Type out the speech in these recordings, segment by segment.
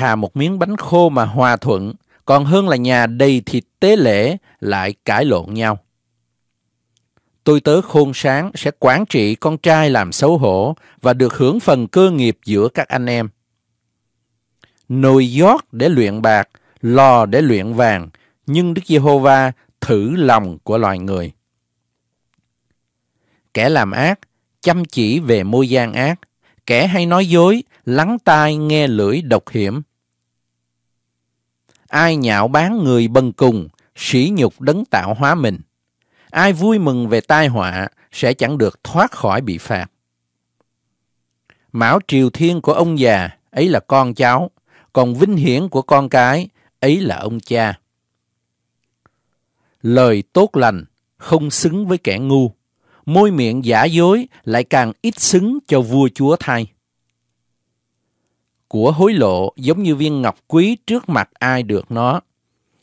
thà một miếng bánh khô mà hòa thuận, còn hơn là nhà đầy thịt tế lễ lại cãi lộn nhau. Tôi tớ khôn sáng sẽ quản trị con trai làm xấu hổ và được hưởng phần cơ nghiệp giữa các anh em. Nồi giót để luyện bạc, lò để luyện vàng, nhưng Đức Giê-hô-va thử lòng của loài người. Kẻ làm ác, chăm chỉ về môi gian ác, kẻ hay nói dối, lắng tai nghe lưỡi độc hiểm. Ai nhạo bán người bần cùng, sỉ nhục đấng tạo hóa mình. Ai vui mừng về tai họa sẽ chẳng được thoát khỏi bị phạt. Mão triều thiên của ông già ấy là con cháu, còn vinh hiển của con cái ấy là ông cha. Lời tốt lành không xứng với kẻ ngu, môi miệng giả dối lại càng ít xứng cho vua chúa thay của hối lộ giống như viên ngọc quý trước mặt ai được nó.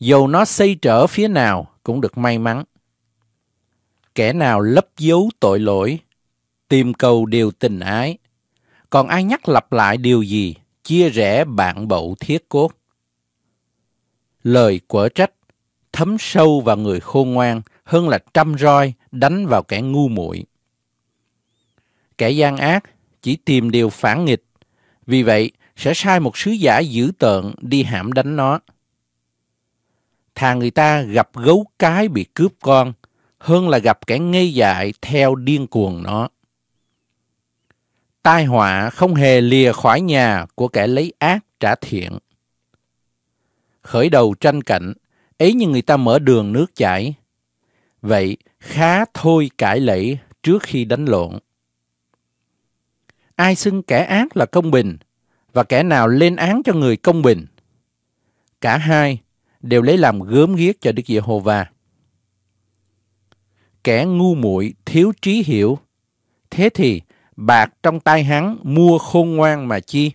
Dầu nó xây trở phía nào cũng được may mắn. Kẻ nào lấp giấu tội lỗi, tìm cầu điều tình ái. Còn ai nhắc lặp lại điều gì, chia rẽ bạn bậu thiết cốt. Lời quở trách thấm sâu vào người khôn ngoan hơn là trăm roi đánh vào kẻ ngu muội. Kẻ gian ác chỉ tìm điều phản nghịch. Vì vậy, sẽ sai một sứ giả dữ tợn đi hãm đánh nó. Thà người ta gặp gấu cái bị cướp con, hơn là gặp kẻ ngây dại theo điên cuồng nó. Tai họa không hề lìa khỏi nhà của kẻ lấy ác trả thiện. Khởi đầu tranh cạnh, ấy như người ta mở đường nước chảy. Vậy, khá thôi cãi lẫy trước khi đánh lộn. Ai xưng kẻ ác là công bình, và kẻ nào lên án cho người công bình. Cả hai đều lấy làm gớm ghiếc cho Đức Giê-hô-va. Kẻ ngu muội thiếu trí hiểu, thế thì bạc trong tay hắn mua khôn ngoan mà chi.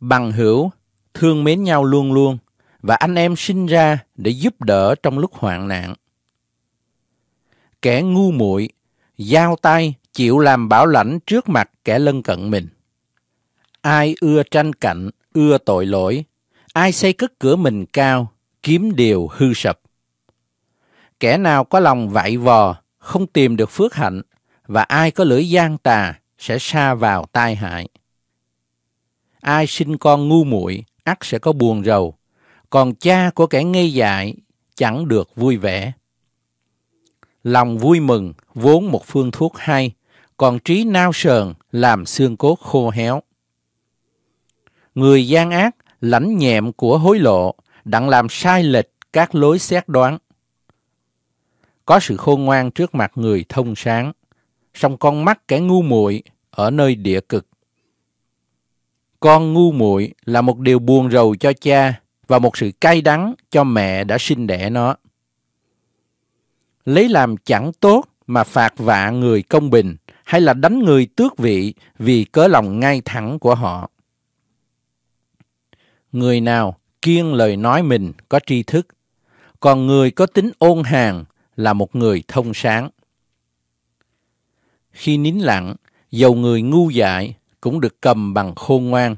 Bằng hữu, thương mến nhau luôn luôn, và anh em sinh ra để giúp đỡ trong lúc hoạn nạn. Kẻ ngu muội giao tay chịu làm bảo lãnh trước mặt kẻ lân cận mình. Ai ưa tranh cạnh, ưa tội lỗi, ai xây cất cửa mình cao, kiếm điều hư sập. Kẻ nào có lòng vạy vò, không tìm được phước hạnh, và ai có lưỡi gian tà sẽ xa vào tai hại. Ai sinh con ngu muội ắt sẽ có buồn rầu, còn cha của kẻ ngây dại chẳng được vui vẻ. Lòng vui mừng vốn một phương thuốc hay, còn trí nao sờn làm xương cốt khô héo người gian ác, lãnh nhẹm của hối lộ, đặng làm sai lệch các lối xét đoán. Có sự khôn ngoan trước mặt người thông sáng, song con mắt kẻ ngu muội ở nơi địa cực. Con ngu muội là một điều buồn rầu cho cha và một sự cay đắng cho mẹ đã sinh đẻ nó. Lấy làm chẳng tốt mà phạt vạ người công bình hay là đánh người tước vị vì cớ lòng ngay thẳng của họ người nào kiên lời nói mình có tri thức, còn người có tính ôn hàng là một người thông sáng. Khi nín lặng, dầu người ngu dại cũng được cầm bằng khôn ngoan,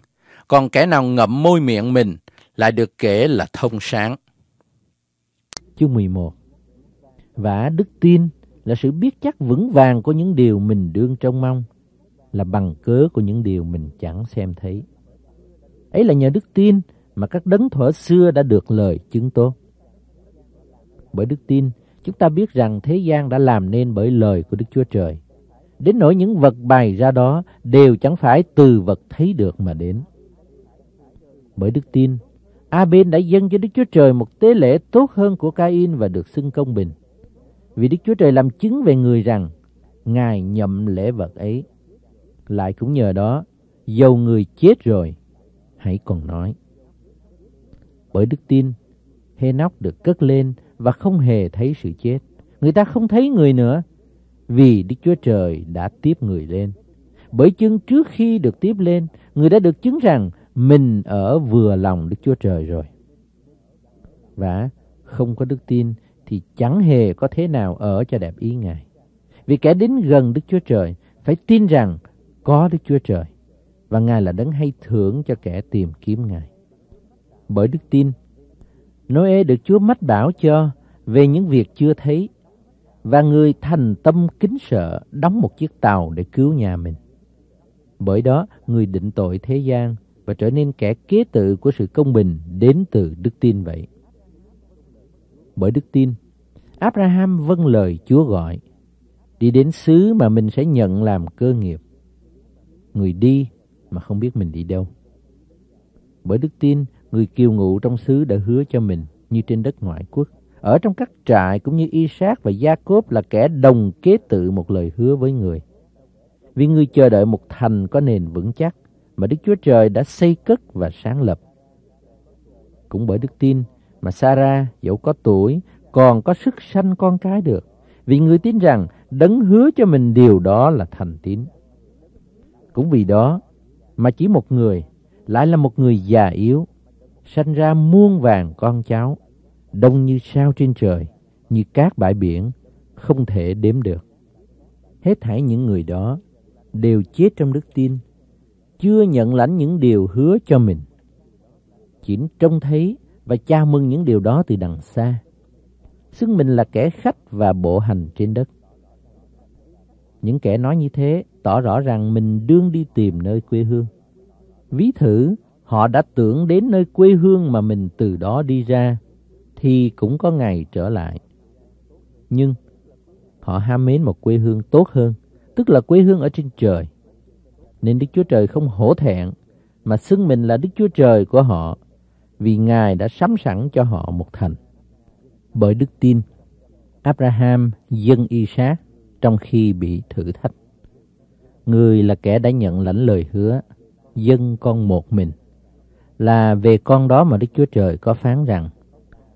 còn kẻ nào ngậm môi miệng mình lại được kể là thông sáng. Chương 11 Và đức tin là sự biết chắc vững vàng của những điều mình đương trông mong, là bằng cớ của những điều mình chẳng xem thấy. Ấy là nhờ đức tin mà các đấng thuở xưa đã được lời chứng tố. Bởi đức tin, chúng ta biết rằng thế gian đã làm nên bởi lời của Đức Chúa Trời. Đến nỗi những vật bày ra đó đều chẳng phải từ vật thấy được mà đến. Bởi đức tin, Abel đã dâng cho Đức Chúa Trời một tế lễ tốt hơn của Cain và được xưng công bình. Vì Đức Chúa Trời làm chứng về người rằng Ngài nhậm lễ vật ấy. Lại cũng nhờ đó, dầu người chết rồi hãy còn nói. Bởi đức tin, Henoch được cất lên và không hề thấy sự chết. Người ta không thấy người nữa, vì Đức Chúa Trời đã tiếp người lên. Bởi chưng trước khi được tiếp lên, người đã được chứng rằng mình ở vừa lòng Đức Chúa Trời rồi. Và không có đức tin thì chẳng hề có thế nào ở cho đẹp ý Ngài. Vì kẻ đến gần Đức Chúa Trời phải tin rằng có Đức Chúa Trời và Ngài là đấng hay thưởng cho kẻ tìm kiếm Ngài. Bởi đức tin, Noe được Chúa mách bảo cho về những việc chưa thấy và người thành tâm kính sợ đóng một chiếc tàu để cứu nhà mình. Bởi đó, người định tội thế gian và trở nên kẻ kế tự của sự công bình đến từ đức tin vậy. Bởi đức tin, Abraham vâng lời Chúa gọi, đi đến xứ mà mình sẽ nhận làm cơ nghiệp. Người đi mà không biết mình đi đâu. Bởi đức tin, người kiều ngụ trong xứ đã hứa cho mình như trên đất ngoại quốc. Ở trong các trại cũng như Isaac và Jacob là kẻ đồng kế tự một lời hứa với người. Vì người chờ đợi một thành có nền vững chắc mà Đức Chúa Trời đã xây cất và sáng lập. Cũng bởi đức tin mà Sarah dẫu có tuổi còn có sức sanh con cái được. Vì người tin rằng đấng hứa cho mình điều đó là thành tín. Cũng vì đó mà chỉ một người, lại là một người già yếu, sanh ra muôn vàng con cháu, đông như sao trên trời, như cát bãi biển, không thể đếm được. Hết thảy những người đó đều chết trong đức tin, chưa nhận lãnh những điều hứa cho mình. Chỉ trông thấy và chào mừng những điều đó từ đằng xa, xưng mình là kẻ khách và bộ hành trên đất. Những kẻ nói như thế tỏ rõ rằng mình đương đi tìm nơi quê hương. Ví thử, họ đã tưởng đến nơi quê hương mà mình từ đó đi ra, thì cũng có ngày trở lại. Nhưng, họ ham mến một quê hương tốt hơn, tức là quê hương ở trên trời. Nên Đức Chúa Trời không hổ thẹn, mà xưng mình là Đức Chúa Trời của họ, vì Ngài đã sắm sẵn cho họ một thành. Bởi đức tin, Abraham dân Isaac trong khi bị thử thách người là kẻ đã nhận lãnh lời hứa, dân con một mình. Là về con đó mà Đức Chúa Trời có phán rằng,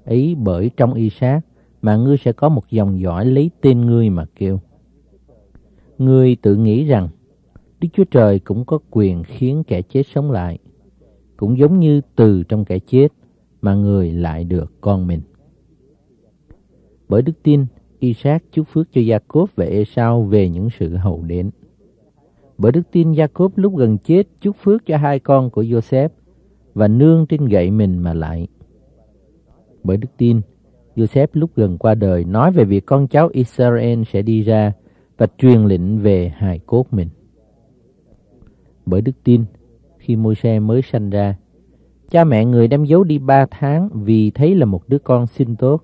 ý bởi trong y sát mà ngươi sẽ có một dòng dõi lấy tên ngươi mà kêu. Ngươi tự nghĩ rằng, Đức Chúa Trời cũng có quyền khiến kẻ chết sống lại, cũng giống như từ trong kẻ chết mà người lại được con mình. Bởi đức tin, Isaac chúc phước cho gia Jacob và Esau về những sự hậu đến. Bởi đức tin Jacob lúc gần chết chúc phước cho hai con của Joseph và nương trên gậy mình mà lại. Bởi đức tin, Joseph lúc gần qua đời nói về việc con cháu Israel sẽ đi ra và truyền lệnh về hài cốt mình. Bởi đức tin, khi Môi-se mới sanh ra, cha mẹ người đem giấu đi ba tháng vì thấy là một đứa con xinh tốt,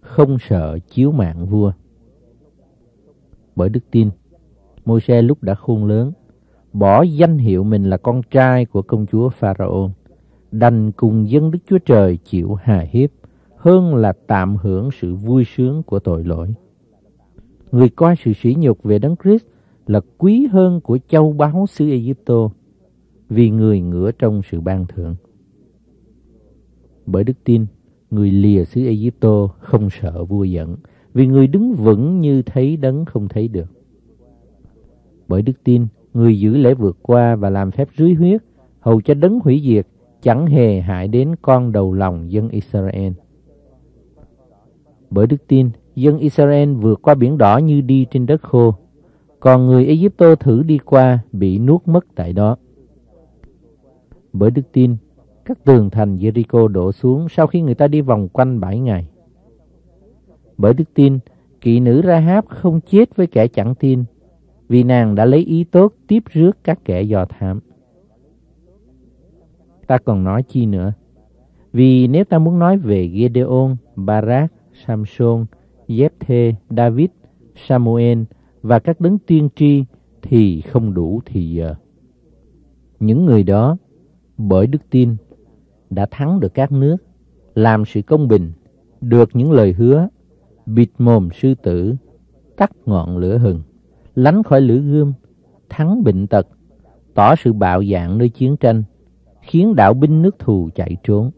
không sợ chiếu mạng vua. Bởi đức tin, Môi-se lúc đã khôn lớn, bỏ danh hiệu mình là con trai của công chúa Pharaon, đành cùng dân Đức Chúa Trời chịu hà hiếp hơn là tạm hưởng sự vui sướng của tội lỗi. Người coi sự sỉ nhục về Đấng Christ là quý hơn của châu báu xứ Egypto vì người ngửa trong sự ban thưởng. Bởi đức tin, người lìa xứ Egypto không sợ vua giận vì người đứng vững như thấy đấng không thấy được. Bởi đức tin, người giữ lễ vượt qua và làm phép rưới huyết, hầu cho đấng hủy diệt, chẳng hề hại đến con đầu lòng dân Israel. Bởi đức tin, dân Israel vượt qua biển đỏ như đi trên đất khô, còn người Egypto thử đi qua bị nuốt mất tại đó. Bởi đức tin, các tường thành Jericho đổ xuống sau khi người ta đi vòng quanh bảy ngày. Bởi đức tin, kỵ nữ Rahab không chết với kẻ chẳng tin, vì nàng đã lấy ý tốt tiếp rước các kẻ dò thám. Ta còn nói chi nữa? Vì nếu ta muốn nói về Gedeon, Barak, Samson, Jephthê, David, Samuel và các đấng tiên tri thì không đủ thì giờ. Những người đó, bởi đức tin, đã thắng được các nước, làm sự công bình, được những lời hứa, bịt mồm sư tử, tắt ngọn lửa hừng lánh khỏi lửa gươm, thắng bệnh tật, tỏ sự bạo dạn nơi chiến tranh, khiến đạo binh nước thù chạy trốn.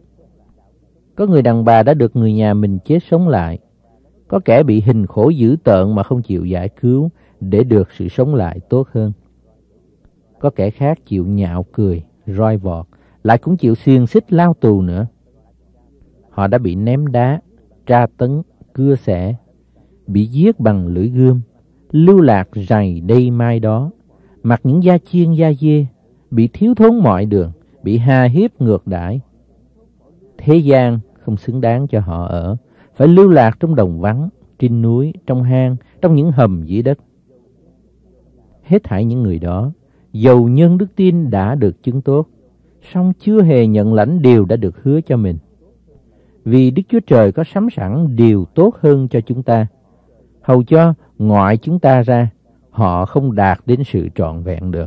Có người đàn bà đã được người nhà mình chết sống lại, có kẻ bị hình khổ dữ tợn mà không chịu giải cứu để được sự sống lại tốt hơn. Có kẻ khác chịu nhạo cười, roi vọt, lại cũng chịu xiềng xích lao tù nữa. Họ đã bị ném đá, tra tấn, cưa xẻ, bị giết bằng lưỡi gươm, lưu lạc rày đây mai đó, mặc những da chiên da dê, bị thiếu thốn mọi đường, bị hà hiếp ngược đãi. Thế gian không xứng đáng cho họ ở, phải lưu lạc trong đồng vắng, trên núi, trong hang, trong những hầm dưới đất. Hết thảy những người đó, dầu nhân đức tin đã được chứng tốt, song chưa hề nhận lãnh điều đã được hứa cho mình. Vì Đức Chúa Trời có sắm sẵn điều tốt hơn cho chúng ta, hầu cho ngoại chúng ta ra, họ không đạt đến sự trọn vẹn được.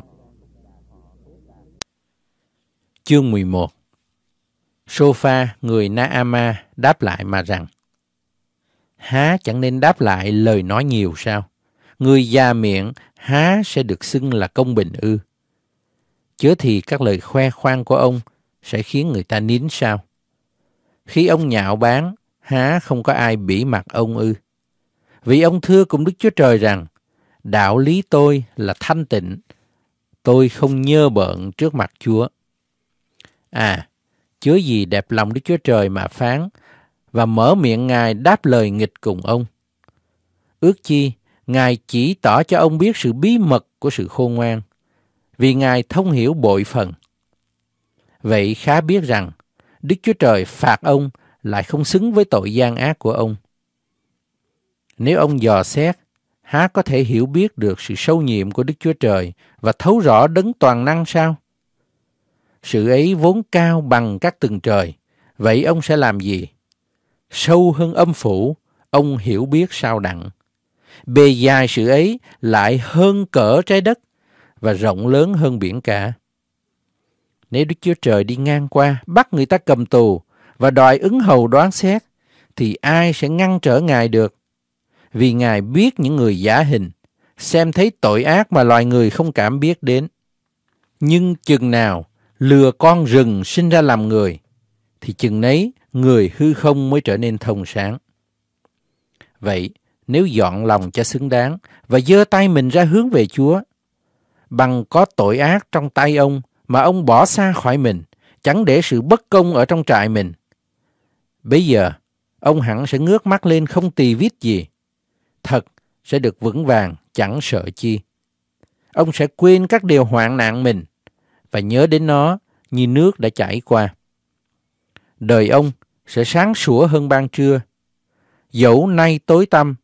Chương 11 Sofa người Naama đáp lại mà rằng Há chẳng nên đáp lại lời nói nhiều sao? Người già miệng há sẽ được xưng là công bình ư? Chớ thì các lời khoe khoang của ông sẽ khiến người ta nín sao? Khi ông nhạo báng, há không có ai bỉ mặt ông ư? Vì ông thưa cùng Đức Chúa Trời rằng, đạo lý tôi là thanh tịnh, tôi không nhơ bợn trước mặt Chúa. À, chứa gì đẹp lòng Đức Chúa Trời mà phán và mở miệng Ngài đáp lời nghịch cùng ông. Ước chi, Ngài chỉ tỏ cho ông biết sự bí mật của sự khôn ngoan, vì Ngài thông hiểu bội phần. Vậy khá biết rằng, Đức Chúa Trời phạt ông lại không xứng với tội gian ác của ông – nếu ông dò xét, há có thể hiểu biết được sự sâu nhiệm của Đức Chúa Trời và thấu rõ đấng toàn năng sao? Sự ấy vốn cao bằng các tầng trời, vậy ông sẽ làm gì? Sâu hơn âm phủ, ông hiểu biết sao đặng. Bề dài sự ấy lại hơn cỡ trái đất và rộng lớn hơn biển cả. Nếu Đức Chúa Trời đi ngang qua, bắt người ta cầm tù và đòi ứng hầu đoán xét, thì ai sẽ ngăn trở Ngài được? vì Ngài biết những người giả hình, xem thấy tội ác mà loài người không cảm biết đến. Nhưng chừng nào lừa con rừng sinh ra làm người, thì chừng nấy người hư không mới trở nên thông sáng. Vậy, nếu dọn lòng cho xứng đáng và dơ tay mình ra hướng về Chúa, bằng có tội ác trong tay ông mà ông bỏ xa khỏi mình, chẳng để sự bất công ở trong trại mình. Bây giờ, ông hẳn sẽ ngước mắt lên không tì vít gì, thật sẽ được vững vàng chẳng sợ chi. Ông sẽ quên các điều hoạn nạn mình và nhớ đến nó như nước đã chảy qua. Đời ông sẽ sáng sủa hơn ban trưa. Dẫu nay tối tăm,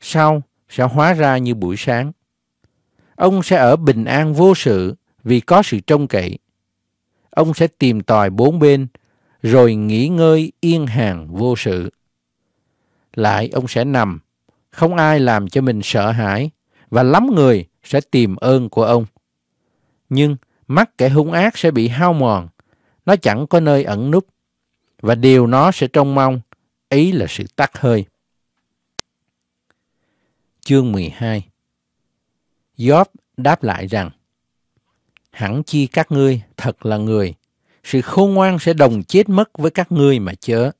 sau sẽ hóa ra như buổi sáng. Ông sẽ ở bình an vô sự vì có sự trông cậy. Ông sẽ tìm tòi bốn bên rồi nghỉ ngơi yên hàng vô sự. Lại ông sẽ nằm không ai làm cho mình sợ hãi và lắm người sẽ tìm ơn của ông. Nhưng mắt kẻ hung ác sẽ bị hao mòn, nó chẳng có nơi ẩn núp và điều nó sẽ trông mong ấy là sự tắt hơi. Chương 12 Job đáp lại rằng Hẳn chi các ngươi thật là người, sự khôn ngoan sẽ đồng chết mất với các ngươi mà chớ.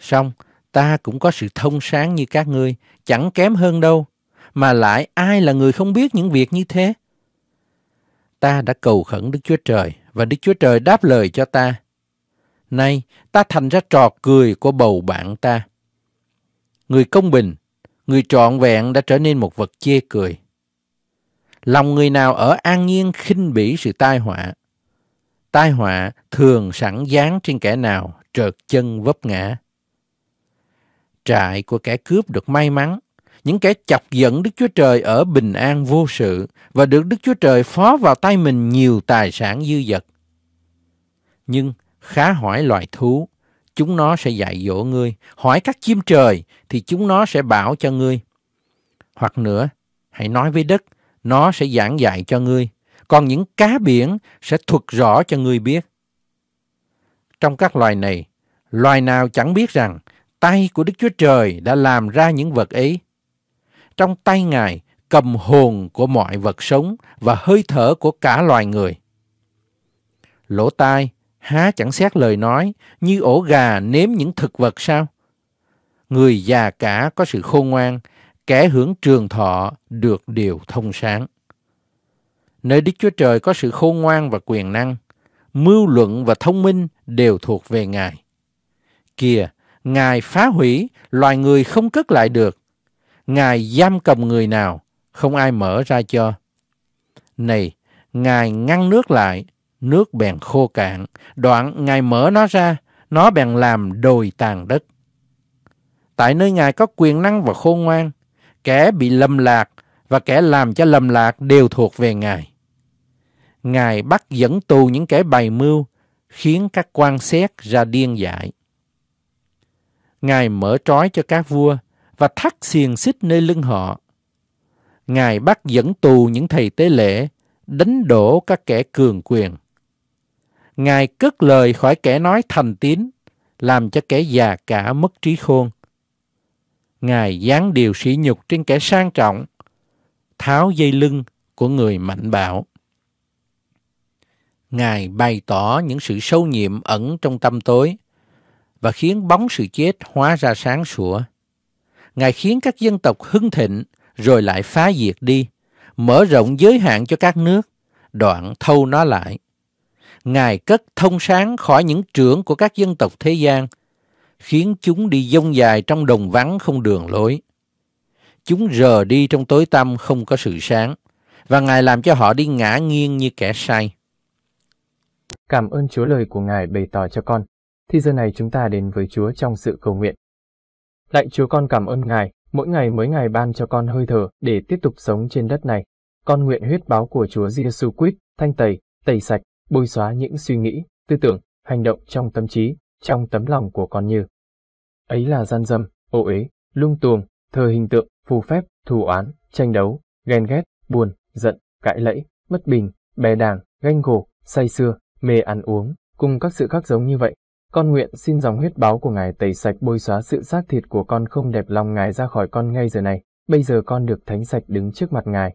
Xong, ta cũng có sự thông sáng như các ngươi, chẳng kém hơn đâu, mà lại ai là người không biết những việc như thế? Ta đã cầu khẩn Đức Chúa Trời, và Đức Chúa Trời đáp lời cho ta. Nay, ta thành ra trò cười của bầu bạn ta. Người công bình, người trọn vẹn đã trở nên một vật chê cười. Lòng người nào ở an nhiên khinh bỉ sự tai họa. Tai họa thường sẵn dán trên kẻ nào trợt chân vấp ngã trại của kẻ cướp được may mắn, những kẻ chọc giận Đức Chúa Trời ở bình an vô sự và được Đức Chúa Trời phó vào tay mình nhiều tài sản dư dật. Nhưng khá hỏi loài thú, chúng nó sẽ dạy dỗ ngươi, hỏi các chim trời thì chúng nó sẽ bảo cho ngươi. Hoặc nữa, hãy nói với đất, nó sẽ giảng dạy cho ngươi, còn những cá biển sẽ thuật rõ cho ngươi biết. Trong các loài này, loài nào chẳng biết rằng tay của Đức Chúa Trời đã làm ra những vật ấy. Trong tay Ngài cầm hồn của mọi vật sống và hơi thở của cả loài người. Lỗ tai há chẳng xét lời nói như ổ gà nếm những thực vật sao? Người già cả có sự khôn ngoan, kẻ hưởng trường thọ được điều thông sáng. Nơi Đức Chúa Trời có sự khôn ngoan và quyền năng, mưu luận và thông minh đều thuộc về Ngài. Kìa, Ngài phá hủy, loài người không cất lại được. Ngài giam cầm người nào, không ai mở ra cho. Này, Ngài ngăn nước lại, nước bèn khô cạn. Đoạn Ngài mở nó ra, nó bèn làm đồi tàn đất. Tại nơi Ngài có quyền năng và khôn ngoan, kẻ bị lầm lạc và kẻ làm cho lầm lạc đều thuộc về Ngài. Ngài bắt dẫn tù những kẻ bày mưu, khiến các quan xét ra điên dại. Ngài mở trói cho các vua và thắt xiềng xích nơi lưng họ. Ngài bắt dẫn tù những thầy tế lễ, đánh đổ các kẻ cường quyền. Ngài cất lời khỏi kẻ nói thành tín, làm cho kẻ già cả mất trí khôn. Ngài giáng điều sỉ nhục trên kẻ sang trọng, tháo dây lưng của người mạnh bạo. Ngài bày tỏ những sự sâu nhiệm ẩn trong tâm tối, và khiến bóng sự chết hóa ra sáng sủa. Ngài khiến các dân tộc hưng thịnh rồi lại phá diệt đi, mở rộng giới hạn cho các nước, đoạn thâu nó lại. Ngài cất thông sáng khỏi những trưởng của các dân tộc thế gian, khiến chúng đi dông dài trong đồng vắng không đường lối. Chúng rờ đi trong tối tăm không có sự sáng, và Ngài làm cho họ đi ngã nghiêng như kẻ say. Cảm ơn Chúa lời của Ngài bày tỏ cho con thì giờ này chúng ta đến với Chúa trong sự cầu nguyện. Lạy Chúa con cảm ơn Ngài, mỗi ngày mới Ngài ban cho con hơi thở để tiếp tục sống trên đất này. Con nguyện huyết báo của Chúa Giêsu Christ thanh tẩy, tẩy sạch, bôi xóa những suy nghĩ, tư tưởng, hành động trong tâm trí, trong tấm lòng của con như ấy là gian dâm, ô uế, lung tuồng, thờ hình tượng, phù phép, thù oán, tranh đấu, ghen ghét, buồn, giận, cãi lẫy, mất bình, bè đảng, ganh gổ, say xưa, mê ăn uống, cùng các sự khác giống như vậy. Con nguyện xin dòng huyết báo của ngài tẩy sạch bôi xóa sự xác thịt của con không đẹp lòng ngài ra khỏi con ngay giờ này, bây giờ con được thánh sạch đứng trước mặt ngài.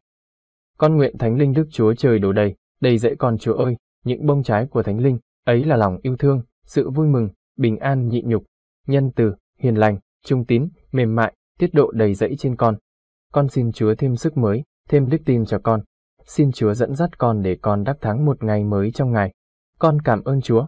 Con nguyện thánh linh Đức Chúa trời đổ đầy, đầy dậy con Chúa ơi, những bông trái của thánh linh, ấy là lòng yêu thương, sự vui mừng, bình an nhịn nhục, nhân từ, hiền lành, trung tín, mềm mại, tiết độ đầy dẫy trên con. Con xin Chúa thêm sức mới, thêm đức tin cho con. Xin Chúa dẫn dắt con để con đắc thắng một ngày mới trong ngày. Con cảm ơn Chúa,